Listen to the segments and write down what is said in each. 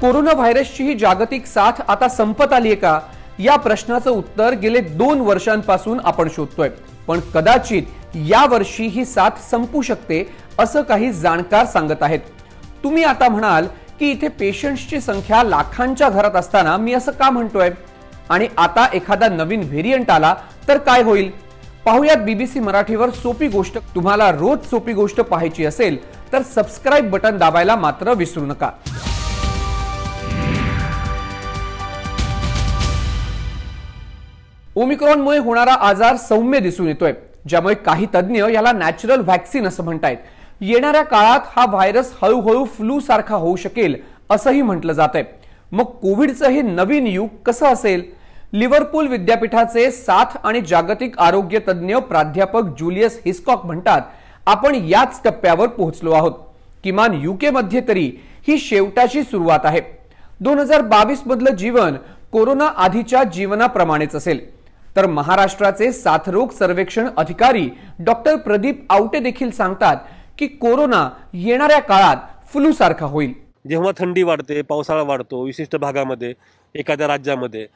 corona व्हायरसची ही जागतिक साथ आता संपत आली आहे का या प्रश्नाचं उत्तर गेले दोन वर्षांपासून आपण शोधतोय पण कदाचित या वर्षी ही साथ संपू शकते असं काही जाणकार सांगत आहेत तुम्ही आता म्हणाल की इथे पेशंट्सची संख्या लाखांच्या घरात असताना मी असं का म्हणतोय आणि आता एखादा नवीन व्हेरियंट आला तर काय होईल पाहूयात बीबीसी मराठीवर सोपी गोष्ट तुम्हाला रोज सोपी गोष्ट पाहायची असेल तर सबस्क्राईब बटन दाबायला मात्र विसरू नका ओमिक्रॉनमुळे होणारा आजार सौम्य दिसून येतोय ज्यामुळे काही तज्ज्ञ याला नॅचरल व्हॅक्सिन असं म्हणतायत येणाऱ्या काळात हा व्हायरस हळूहळू फ्लू सारखा होऊ शकेल असंही म्हटलं जात आहे मग कोविडचं हे नवीन युग कसं असेल लिव्हरपूल विद्यापीठाचे साथ आणि जागतिक आरोग्य तज्ज्ञ प्राध्यापक ज्युलियस हिस्कॉक म्हणतात आपण याच टप्प्यावर पोहोचलो आहोत किमान युके मध्ये तरी ही शेवटाची सुरुवात आहे दोन हजार बावीस मधलं जीवन कोरोना आधीच्या जीवनाप्रमाणेच असेल तर महाराष्ट्राचे साथरोग सर्वेक्षण अधिकारी डॉक्टर प्रदीप आवटे देखील सांगतात की कोरोना येणाऱ्या काळात फ्लू सारखा होईल जेव्हा थंडी वाढते पावसाळा वाढतो विशिष्ट भागामध्ये एखाद्या राज्यामध्ये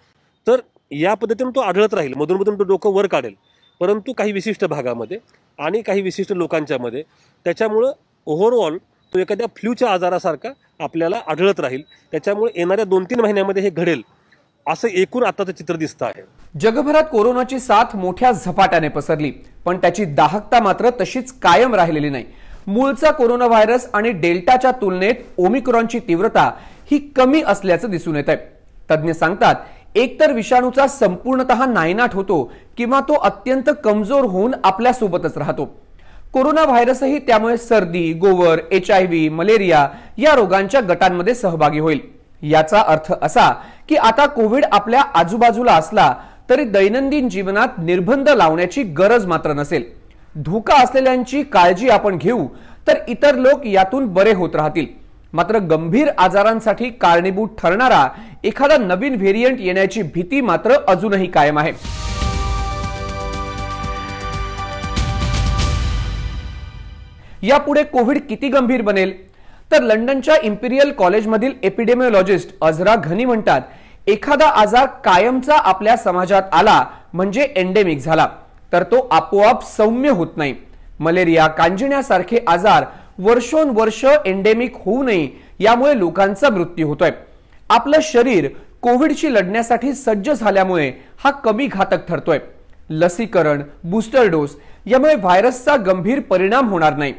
तर या पद्धतीनं तो आढळत राहील मधून मधून तो डोकं वर काढेल परंतु काही विशिष्ट भागामध्ये आणि काही विशिष्ट लोकांच्यामध्ये त्याच्यामुळं ओव्हरऑल तो एखाद्या फ्लूच्या आजारासारखा आपल्याला आढळत राहील त्याच्यामुळे येणाऱ्या दोन तीन महिन्यामध्ये हे घडेल असं एकूण आताचं चित्र दिसतं आहे जगभरात कोरोनाची साथ मोठ्या झपाट्याने पसरली पण त्याची दाहकता मात्र तशीच कायम राहिलेली नाही मूळचा कोरोना व्हायरस आणि डेल्टाच्या तुलनेत ओमिक्रॉनची तीव्रता ही कमी असल्याचं दिसून येत आहे तज्ज्ञ सांगतात एकतर विषाणूचा संपूर्णत नायनाट होतो किंवा तो अत्यंत कमजोर होऊन आपल्यासोबतच राहतो कोरोना व्हायरसही त्यामुळे सर्दी गोवर एच आय व्ही मलेरिया या रोगांच्या गटांमध्ये सहभागी होईल याचा अर्थ असा की आता कोविड आपल्या आजूबाजूला असला तरी दैनंदिन जीवनात निर्बंध लावण्याची गरज मात्र नसेल धोका असलेल्यांची काळजी आपण घेऊ तर इतर लोक यातून बरे होत राहतील मात्र गंभीर आजारांसाठी कारणीभूत ठरणारा एखादा नवीन व्हेरियंट येण्याची भीती मात्र अजूनही कायम आहे यापुढे कोविड किती गंभीर बनेल तर लंडनच्या इम्पिरियल कॉलेजमधील एपिडेमिओलॉजिस्ट अझरा घनी म्हणतात एखादा आजार कायमचा आपल्या समाजात आला म्हणजे एंडेमिक झाला तर तो आपोआप सौम्य होत नाही मलेरिया कांजिण्यासारखे आजार वर्षोनवर्ष एंडेमिक होऊ नये यामुळे लोकांचा मृत्यू होतोय आपलं शरीर कोविडशी लढण्यासाठी सज्ज झाल्यामुळे हा कमी घातक ठरतोय लसीकरण बूस्टर डोस यामुळे व्हायरसचा गंभीर परिणाम होणार नाही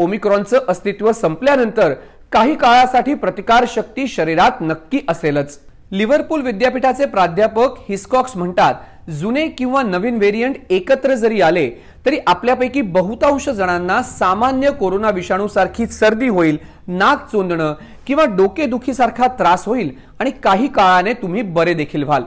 ओमिक्रॉनचं अस्तित्व संपल्यानंतर काही काळासाठी प्रतिकारशक्ती शरीरात नक्की असेलच लिव्हरपूल विद्यापीठाचे प्राध्यापक हिस्कॉक्स म्हणतात जुने किंवा नवीन व्हेरियंट एकत्र जरी आले तरी आपल्यापैकी बहुतांश जणांना सामान्य कोरोना विषाणूसारखी सर्दी होईल नाक चोंदणं किंवा डोकेदुखीसारखा त्रास होईल आणि काही काळाने तुम्ही बरे देखील व्हाल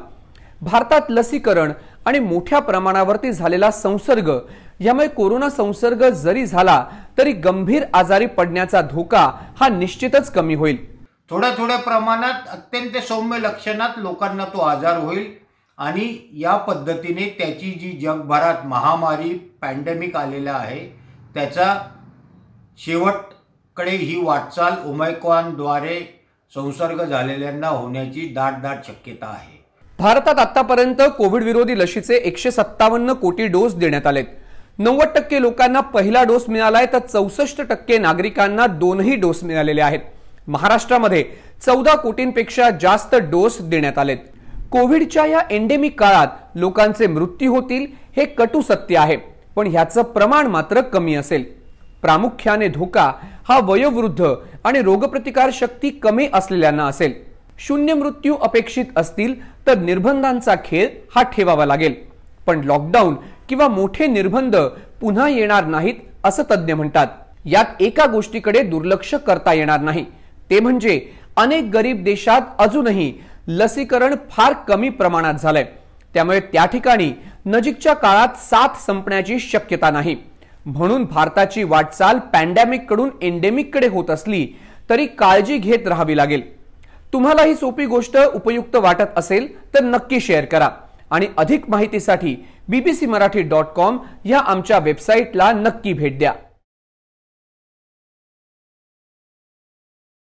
भारतात लसीकरण आणि मोठ्या प्रमाणावरती झालेला संसर्ग यामुळे कोरोना संसर्ग जरी झाला तरी गंभीर आजारी पडण्याचा धोका हा निश्चितच कमी होईल थोड्या थोड्या प्रमाणात अत्यंत सौम्य लक्षणात लोकांना तो आजार होईल आणि या पद्धतीने त्याची जी जगभरात महामारी पॅन्डेमिक आलेला आहे त्याचा शेवटकडे ही वाटचाल उमयकॉनद्वारे संसर्ग झालेल्यांना होण्याची दाट दाट शक्यता आहे भारतात आतापर्यंत कोविड विरोधी लशीचे एकशे सत्तावन्न कोटी डोस देण्यात आलेत नव्वद टक्के लोकांना पहिला डोस मिळालाय तर चौसष्ट टक्के नागरिकांना दोनही डोस मिळालेले आहेत महाराष्ट्रामध्ये चौदा कोटींपेक्षा जास्त डोस देण्यात आलेत कोविडच्या या एंडेमिक काळात लोकांचे मृत्यू होतील हे कटू सत्य आहे पण ह्याचं प्रमाण मात्र कमी असेल प्रामुख्याने धोका हा वयोवृद्ध आणि रोगप्रतिकार शक्ती कमी असलेल्यांना असेल शून्य मृत्यू अपेक्षित असतील तर निर्बंधांचा खेळ हा ठेवावा लागेल पण लॉकडाऊन किंवा मोठे निर्बंध पुन्हा येणार नाहीत असं तज्ज्ञ म्हणतात यात एका गोष्टीकडे दुर्लक्ष करता येणार नाही ते म्हणजे अनेक गरीब देशात अजूनही लसीकरण फार कमी प्रमाणात झालंय त्यामुळे त्या ठिकाणी नजीकच्या काळात साथ संपण्याची शक्यता नाही म्हणून भारताची वाटचाल पॅन्डेमिक कडून एन्डेमिक कडे होत असली तरी काळजी घेत राहावी लागेल तुम्हाला ही सोपी गोष्ट उपयुक्त वाटत असेल तर नक्की शेअर करा आणि अधिक माहितीसाठी बीबीसी मराठी डॉट कॉम या आमच्या वेबसाईटला नक्की भेट द्या